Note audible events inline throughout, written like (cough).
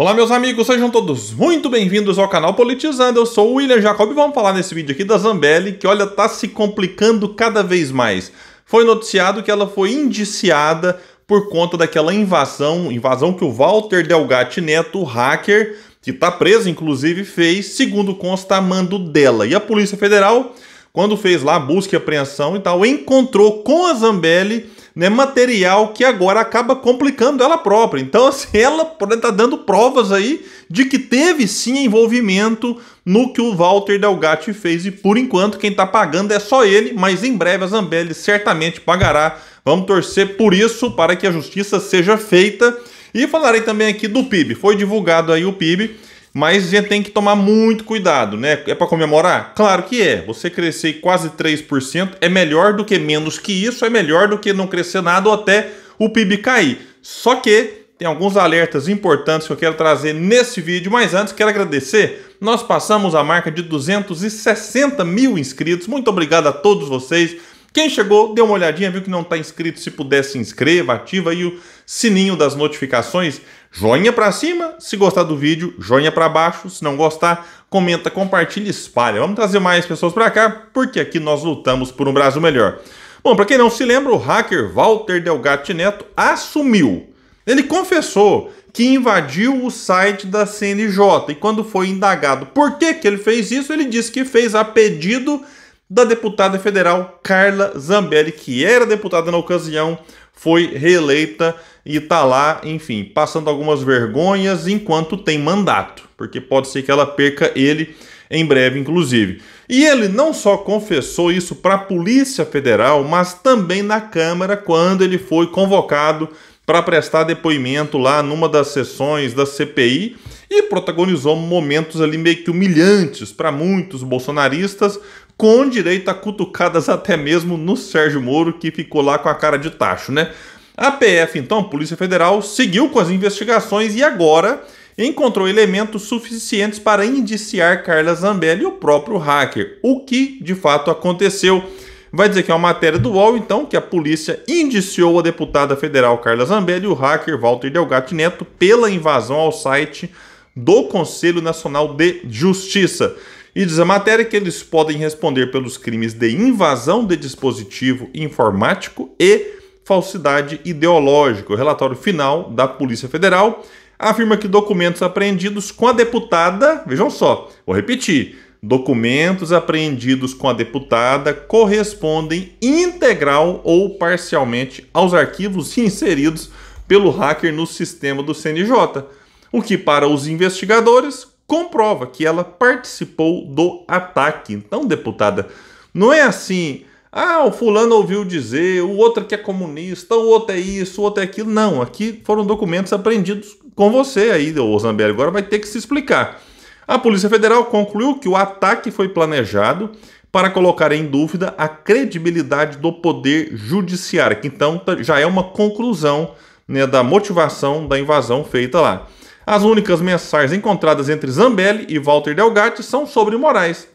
Olá meus amigos, sejam todos muito bem-vindos ao canal Politizando, eu sou o William Jacob e vamos falar nesse vídeo aqui da Zambelli, que olha, tá se complicando cada vez mais. Foi noticiado que ela foi indiciada por conta daquela invasão, invasão que o Walter Delgatti Neto, hacker, que tá preso inclusive, fez, segundo consta, a mando dela. E a Polícia Federal, quando fez lá busca e apreensão e tal, encontrou com a Zambelli né, material que agora acaba complicando ela própria. Então, assim, (laughs) ela está dando provas aí de que teve sim envolvimento no que o Walter Delgatti fez e por enquanto quem está pagando é só ele, mas em breve a Zambelli certamente pagará. Vamos torcer por isso para que a justiça seja feita. E falarei também aqui do PIB. Foi divulgado aí o PIB mas a gente tem que tomar muito cuidado, né? É para comemorar? Claro que é. Você crescer quase 3% é melhor do que menos que isso, é melhor do que não crescer nada ou até o PIB cair. Só que tem alguns alertas importantes que eu quero trazer nesse vídeo, mas antes quero agradecer. Nós passamos a marca de 260 mil inscritos. Muito obrigado a todos vocês quem chegou, dê uma olhadinha, viu que não está inscrito, se puder se inscreva, ativa aí o sininho das notificações, joinha para cima, se gostar do vídeo, joinha para baixo, se não gostar, comenta, compartilha, espalha. Vamos trazer mais pessoas para cá, porque aqui nós lutamos por um Brasil melhor. Bom, para quem não se lembra, o hacker Walter Delgatti Neto assumiu. Ele confessou que invadiu o site da CNJ e quando foi indagado por que, que ele fez isso, ele disse que fez a pedido da deputada federal Carla Zambelli, que era deputada na ocasião, foi reeleita e está lá, enfim, passando algumas vergonhas enquanto tem mandato, porque pode ser que ela perca ele em breve, inclusive. E ele não só confessou isso para a Polícia Federal, mas também na Câmara, quando ele foi convocado para prestar depoimento lá numa das sessões da CPI e protagonizou momentos ali meio que humilhantes para muitos bolsonaristas, com direito a cutucadas até mesmo no Sérgio Moro, que ficou lá com a cara de tacho, né? A PF, então, Polícia Federal, seguiu com as investigações e agora encontrou elementos suficientes para indiciar Carla Zambelli e o próprio hacker, o que de fato aconteceu. Vai dizer que é uma matéria do UOL, então, que a polícia indiciou a deputada federal Carla Zambelli e o hacker Walter Delgatti Neto pela invasão ao site do Conselho Nacional de Justiça. E diz a matéria que eles podem responder pelos crimes de invasão de dispositivo informático e falsidade ideológica. O relatório final da Polícia Federal afirma que documentos apreendidos com a deputada, vejam só, vou repetir, documentos apreendidos com a deputada correspondem integral ou parcialmente aos arquivos inseridos pelo hacker no sistema do CNJ, o que para os investigadores comprova que ela participou do ataque. Então, deputada, não é assim. Ah, o fulano ouviu dizer, o outro que é comunista, o outro é isso, o outro é aquilo. Não, aqui foram documentos apreendidos com você aí, Osamberg. Agora vai ter que se explicar. A Polícia Federal concluiu que o ataque foi planejado para colocar em dúvida a credibilidade do poder judiciário, que então tá, já é uma conclusão né, da motivação da invasão feita lá. As únicas mensagens encontradas entre Zambelli e Walter Delgatti são sobre Moraes.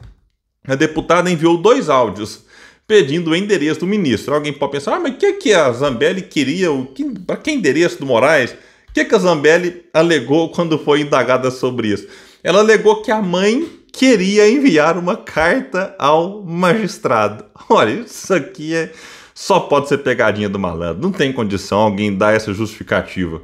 A deputada enviou dois áudios pedindo o endereço do ministro. Alguém pode pensar, ah, mas o que, é que a Zambelli queria? Que, Para que endereço do Moraes? O que, é que a Zambelli alegou quando foi indagada sobre isso? Ela alegou que a mãe queria enviar uma carta ao magistrado. (laughs) Olha, isso aqui é só pode ser pegadinha do malandro. Não tem condição alguém dar essa justificativa.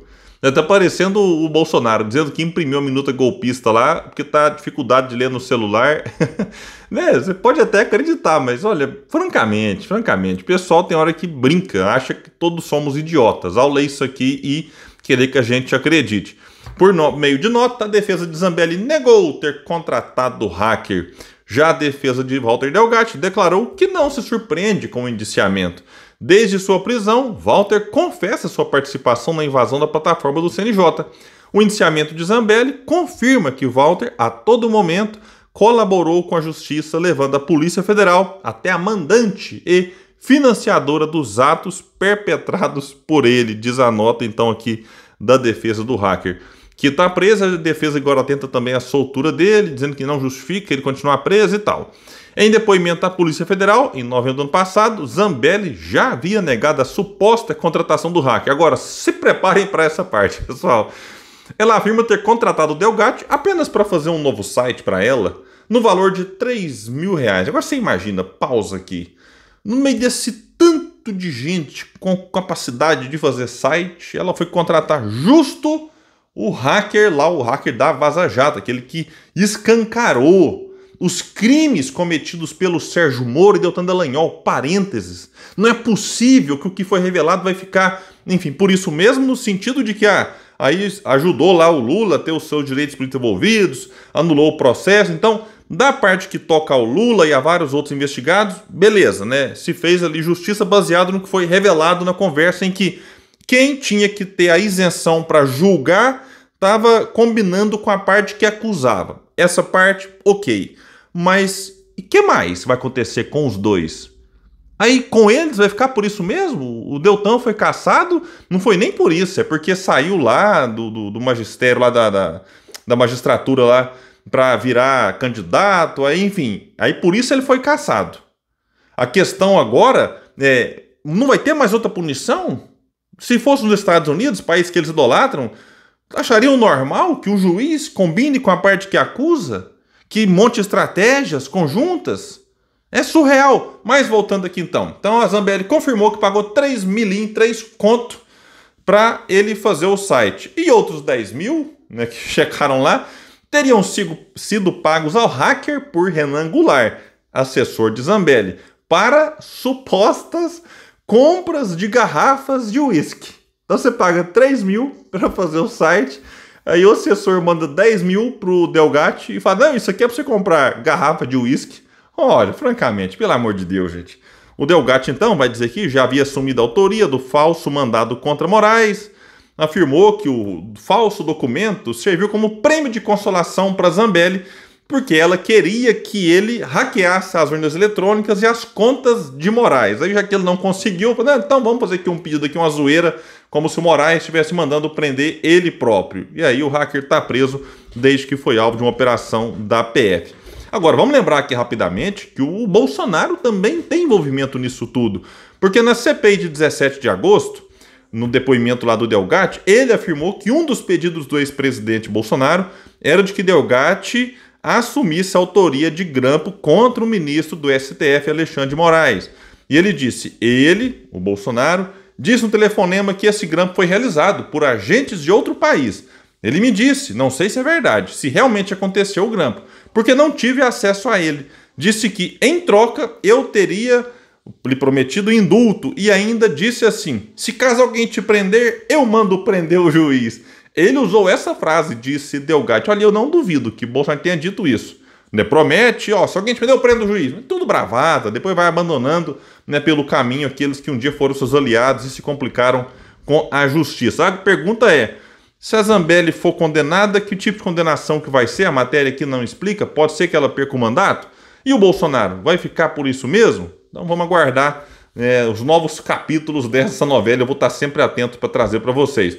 Tá parecendo o Bolsonaro, dizendo que imprimiu a minuta golpista lá, porque tá dificuldade de ler no celular. (laughs) né? Você pode até acreditar, mas olha, francamente, francamente, o pessoal tem hora que brinca, acha que todos somos idiotas ao ler isso aqui e querer que a gente acredite. Por no, meio de nota, a defesa de Zambelli negou ter contratado o hacker. Já a defesa de Walter Delgatti declarou que não se surpreende com o indiciamento. Desde sua prisão, Walter confessa sua participação na invasão da plataforma do CNJ. O indiciamento de Zambelli confirma que Walter, a todo momento, colaborou com a justiça, levando a Polícia Federal até a mandante e financiadora dos atos perpetrados por ele, diz a nota então aqui da defesa do hacker que está preso. A defesa agora tenta também a soltura dele, dizendo que não justifica ele continuar preso e tal. Em depoimento à Polícia Federal, em novembro do ano passado, Zambelli já havia negado a suposta contratação do hacker. Agora, se preparem para essa parte, (laughs) pessoal. Ela afirma ter contratado o Delgatti apenas para fazer um novo site para ela, no valor de 3 mil reais. Agora você imagina, pausa aqui. No meio desse tanto de gente com capacidade de fazer site, ela foi contratar justo o hacker lá, o hacker da Vaza Jato, aquele que escancarou os crimes cometidos pelo Sérgio Moro e Deltan Dallagnol, parênteses. Não é possível que o que foi revelado vai ficar, enfim, por isso mesmo, no sentido de que ah, aí ajudou lá o Lula a ter os seus direitos políticos envolvidos, anulou o processo, então da parte que toca ao Lula e a vários outros investigados, beleza, né? Se fez ali justiça baseado no que foi revelado na conversa em que quem tinha que ter a isenção para julgar estava combinando com a parte que acusava. Essa parte, ok. Mas e que mais vai acontecer com os dois? Aí com eles vai ficar por isso mesmo? O Deltan foi caçado? Não foi nem por isso, é porque saiu lá do, do, do magistério, lá da, da, da magistratura lá, para virar candidato, aí, enfim. Aí por isso ele foi caçado. A questão agora é: não vai ter mais outra punição? se fosse nos Estados Unidos, país que eles idolatram, achariam normal que o juiz combine com a parte que acusa, que monte estratégias conjuntas? É surreal. Mas voltando aqui então. Então a Zambelli confirmou que pagou 3 em 3 conto, para ele fazer o site. E outros 10 mil, né, que (laughs) checaram lá, teriam sigo, sido pagos ao hacker por Renan Goulart, assessor de Zambelli, para supostas compras de garrafas de uísque. Então você paga 3 mil para fazer o site, aí o assessor manda 10 mil pro Delgatti e fala: Não, isso aqui é para você comprar garrafa de uísque. Olha, francamente, pelo amor de Deus, gente. O Delgatti então vai dizer que já havia assumido a autoria do falso mandado contra Moraes, afirmou que o falso documento serviu como prêmio de consolação para Zambelli porque ela queria que ele hackeasse as urnas eletrônicas e as contas de Moraes. Aí, já que ele não conseguiu, ah, então vamos fazer aqui um pedido, aqui uma zoeira, como se o Moraes estivesse mandando prender ele próprio. E aí o hacker está preso desde que foi alvo de uma operação da PF. Agora, vamos lembrar aqui rapidamente que o Bolsonaro também tem envolvimento nisso tudo. Porque na CPI de 17 de agosto, no depoimento lá do Delgatti, ele afirmou que um dos pedidos do ex-presidente Bolsonaro era de que Delgatti assumisse a autoria de grampo contra o ministro do STF, Alexandre de Moraes. E ele disse: ele, o Bolsonaro, disse no telefonema que esse grampo foi realizado por agentes de outro país. Ele me disse, não sei se é verdade, se realmente aconteceu o grampo, porque não tive acesso a ele. Disse que, em troca, eu teria lhe prometido indulto e ainda disse assim: se caso alguém te prender, eu mando prender o juiz. Ele usou essa frase, disse Delgatti. Olha, eu não duvido que Bolsonaro tenha dito isso. Né? Promete, ó, se alguém te prender, eu prendo o juiz. Tudo bravata, depois vai abandonando né, pelo caminho aqueles que um dia foram seus aliados e se complicaram com a justiça. A pergunta é: se a Zambelli for condenada, que tipo de condenação que vai ser? A matéria aqui não explica, pode ser que ela perca o mandato? E o Bolsonaro vai ficar por isso mesmo? Então vamos aguardar é, os novos capítulos dessa novela. Eu vou estar sempre atento para trazer para vocês.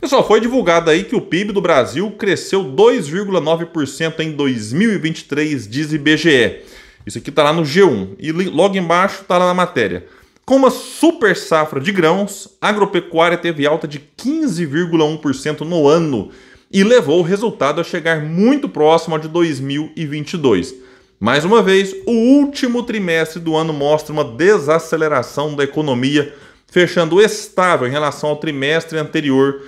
Pessoal, foi divulgado aí que o PIB do Brasil cresceu 2,9% em 2023, diz IBGE. Isso aqui está lá no G1 e logo embaixo está lá na matéria. Com uma super safra de grãos, a agropecuária teve alta de 15,1% no ano e levou o resultado a chegar muito próximo ao de 2022. Mais uma vez, o último trimestre do ano mostra uma desaceleração da economia, fechando estável em relação ao trimestre anterior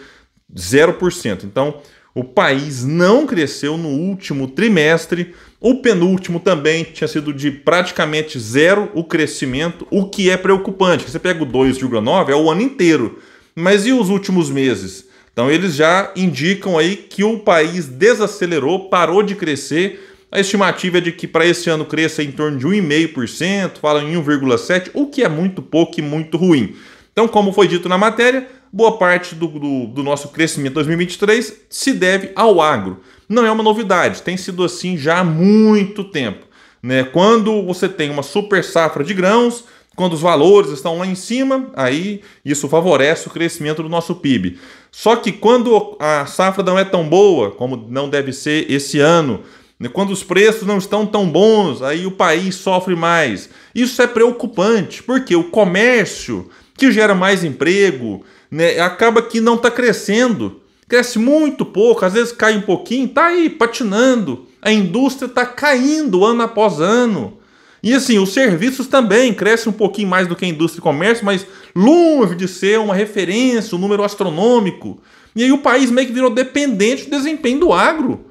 0%. Então, o país não cresceu no último trimestre, o penúltimo também tinha sido de praticamente zero o crescimento, o que é preocupante. Você pega o 2,9 é o ano inteiro, mas e os últimos meses? Então eles já indicam aí que o país desacelerou, parou de crescer. A estimativa é de que para esse ano cresça em torno de 1,5%, falam em 1,7%, o que é muito pouco e muito ruim. Então, como foi dito na matéria, Boa parte do, do, do nosso crescimento 2023 se deve ao agro. Não é uma novidade, tem sido assim já há muito tempo. Né? Quando você tem uma super safra de grãos, quando os valores estão lá em cima, aí isso favorece o crescimento do nosso PIB. Só que quando a safra não é tão boa, como não deve ser esse ano, né? quando os preços não estão tão bons, aí o país sofre mais. Isso é preocupante, porque o comércio, que gera mais emprego, né, acaba que não está crescendo. Cresce muito pouco, às vezes cai um pouquinho, está aí patinando. A indústria está caindo ano após ano. E assim, os serviços também crescem um pouquinho mais do que a indústria e comércio, mas longe de ser uma referência, um número astronômico. E aí o país meio que virou dependente do desempenho do agro.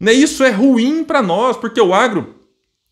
Né? Isso é ruim para nós, porque o agro.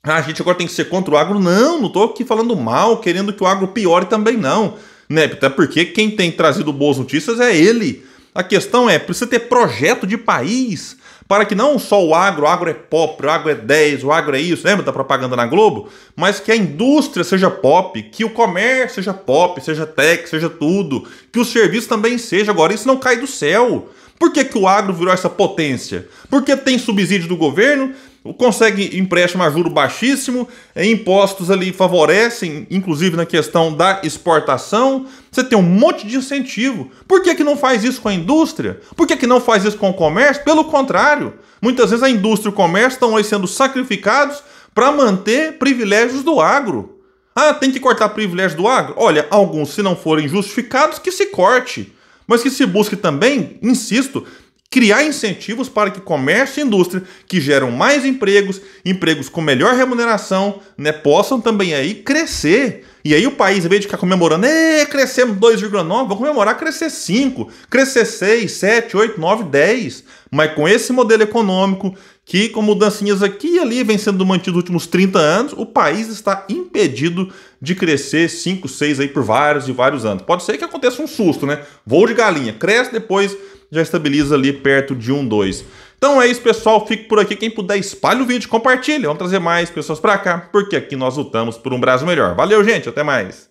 Ah, a gente agora tem que ser contra o agro? Não, não estou aqui falando mal, querendo que o agro piore também, não né? Até porque quem tem trazido boas notícias é ele. A questão é, precisa ter projeto de país para que não só o agro, o agro é pop, o agro é 10, o agro é isso, lembra da propaganda na Globo? Mas que a indústria seja pop, que o comércio seja pop, seja tech, seja tudo, que o serviço também seja. Agora, isso não cai do céu. Por que, que o agro virou essa potência? Porque tem subsídio do governo, consegue empréstimo a juro baixíssimo, é, impostos ali favorecem, inclusive na questão da exportação. Você tem um monte de incentivo. Por que, que não faz isso com a indústria? Por que, que não faz isso com o comércio? Pelo contrário, muitas vezes a indústria e o comércio estão aí sendo sacrificados para manter privilégios do agro. Ah, tem que cortar privilégios do agro? Olha, alguns, se não forem justificados, que se corte. Mas que se busque também, insisto, criar incentivos para que comércio e indústria, que geram mais empregos, empregos com melhor remuneração, né, possam também aí crescer. E aí o país, ao invés de ficar comemorando, é, crescemos 2,9, vamos comemorar crescer 5, crescer 6, 7, 8, 9, 10. Mas com esse modelo econômico, que com mudancinhas aqui e ali vem sendo mantido nos últimos 30 anos, o país está impedido de crescer 5, 6 aí por vários e vários anos. Pode ser que aconteça um susto, né? Voo de galinha, cresce depois já estabiliza ali perto de 2. Então é isso, pessoal. Fico por aqui. Quem puder, espalhe o vídeo, compartilhe Vamos trazer mais pessoas para cá, porque aqui nós lutamos por um Brasil melhor. Valeu, gente. Até mais.